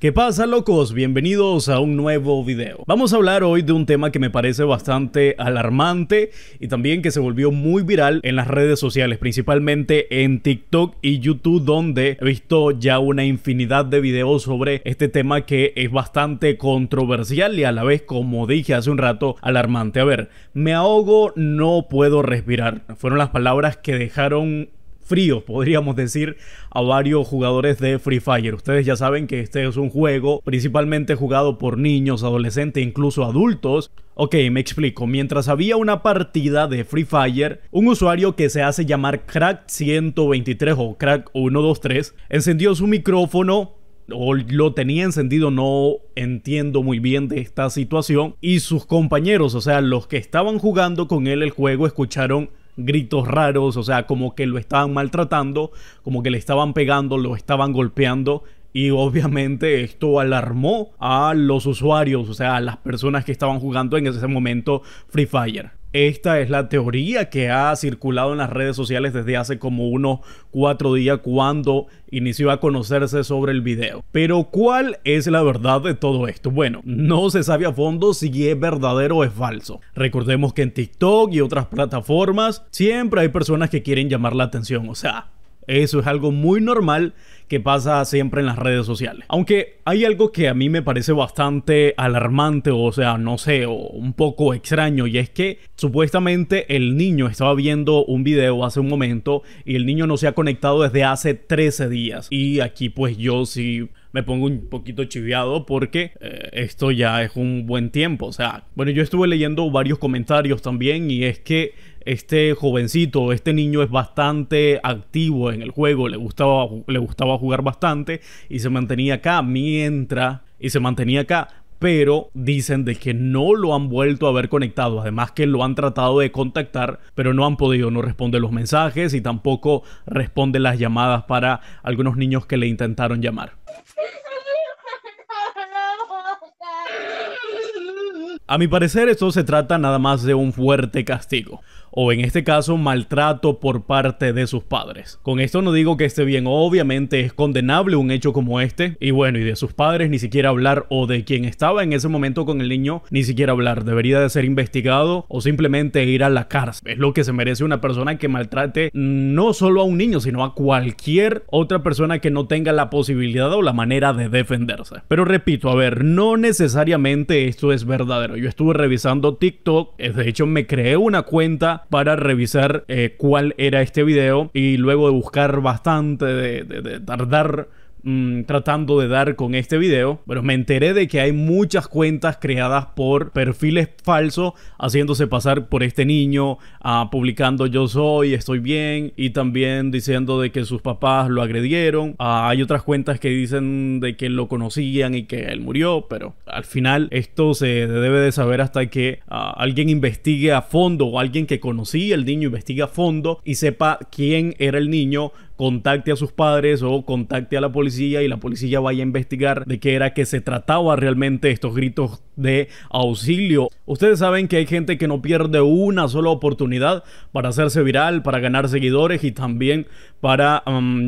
¿Qué pasa locos? Bienvenidos a un nuevo video. Vamos a hablar hoy de un tema que me parece bastante alarmante y también que se volvió muy viral en las redes sociales, principalmente en TikTok y YouTube, donde he visto ya una infinidad de videos sobre este tema que es bastante controversial y a la vez, como dije hace un rato, alarmante. A ver, me ahogo, no puedo respirar. Fueron las palabras que dejaron fríos, podríamos decir, a varios jugadores de Free Fire. Ustedes ya saben que este es un juego principalmente jugado por niños, adolescentes, incluso adultos. Ok, me explico. Mientras había una partida de Free Fire, un usuario que se hace llamar Crack 123 o Crack 123 encendió su micrófono o lo tenía encendido, no entiendo muy bien de esta situación. Y sus compañeros, o sea, los que estaban jugando con él el juego, escucharon gritos raros, o sea, como que lo estaban maltratando, como que le estaban pegando, lo estaban golpeando. Y obviamente esto alarmó a los usuarios, o sea, a las personas que estaban jugando en ese momento Free Fire. Esta es la teoría que ha circulado en las redes sociales desde hace como unos cuatro días cuando inició a conocerse sobre el video. Pero ¿cuál es la verdad de todo esto? Bueno, no se sabe a fondo si es verdadero o es falso. Recordemos que en TikTok y otras plataformas siempre hay personas que quieren llamar la atención, o sea, eso es algo muy normal que pasa siempre en las redes sociales. Aunque hay algo que a mí me parece bastante alarmante, o sea, no sé, o un poco extraño, y es que supuestamente el niño estaba viendo un video hace un momento y el niño no se ha conectado desde hace 13 días. Y aquí pues yo sí me pongo un poquito chiviado porque eh, esto ya es un buen tiempo. O sea, bueno, yo estuve leyendo varios comentarios también y es que este jovencito, este niño es bastante activo en el juego, le gustaba, le gustaba jugar bastante y se mantenía acá mientras, y se mantenía acá pero dicen de que no lo han vuelto a ver conectado. Además que lo han tratado de contactar, pero no han podido, no responde los mensajes y tampoco responde las llamadas para algunos niños que le intentaron llamar. A mi parecer esto se trata nada más de un fuerte castigo o en este caso maltrato por parte de sus padres. Con esto no digo que esté bien, obviamente es condenable un hecho como este y bueno, y de sus padres ni siquiera hablar o de quien estaba en ese momento con el niño ni siquiera hablar, debería de ser investigado o simplemente ir a la cárcel. Es lo que se merece una persona que maltrate mm, no solo a un niño, sino a cualquier otra persona que no tenga la posibilidad o la manera de defenderse. Pero repito, a ver, no necesariamente esto es verdadero. Yo estuve revisando TikTok, de hecho me creé una cuenta para revisar eh, cuál era este video y luego de buscar bastante, de tardar Mm, tratando de dar con este video, pero me enteré de que hay muchas cuentas creadas por perfiles falsos haciéndose pasar por este niño, ah, publicando yo soy, estoy bien y también diciendo de que sus papás lo agredieron. Ah, hay otras cuentas que dicen de que lo conocían y que él murió, pero al final esto se debe de saber hasta que ah, alguien investigue a fondo o alguien que conocía el niño investigue a fondo y sepa quién era el niño contacte a sus padres o contacte a la policía y la policía vaya a investigar de qué era que se trataba realmente estos gritos de auxilio. Ustedes saben que hay gente que no pierde una sola oportunidad para hacerse viral, para ganar seguidores y también para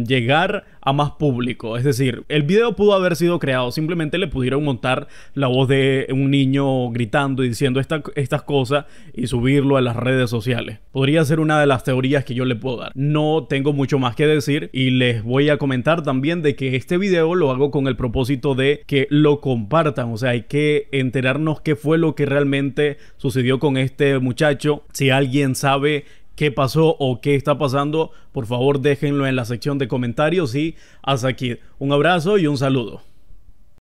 llegar a más público. Es decir, el video pudo haber sido creado, simplemente le pudieron montar la voz de un niño gritando y diciendo estas cosas y subirlo a las redes sociales. Podría ser una de las teorías que yo le puedo dar. No tengo mucho más que decir y les voy a comentar también de que este video lo hago con el propósito de que lo compartan, o sea, hay que enterarnos qué fue lo que realmente sucedió con este muchacho. Si alguien sabe qué pasó o qué está pasando, por favor déjenlo en la sección de comentarios y hasta aquí. Un abrazo y un saludo.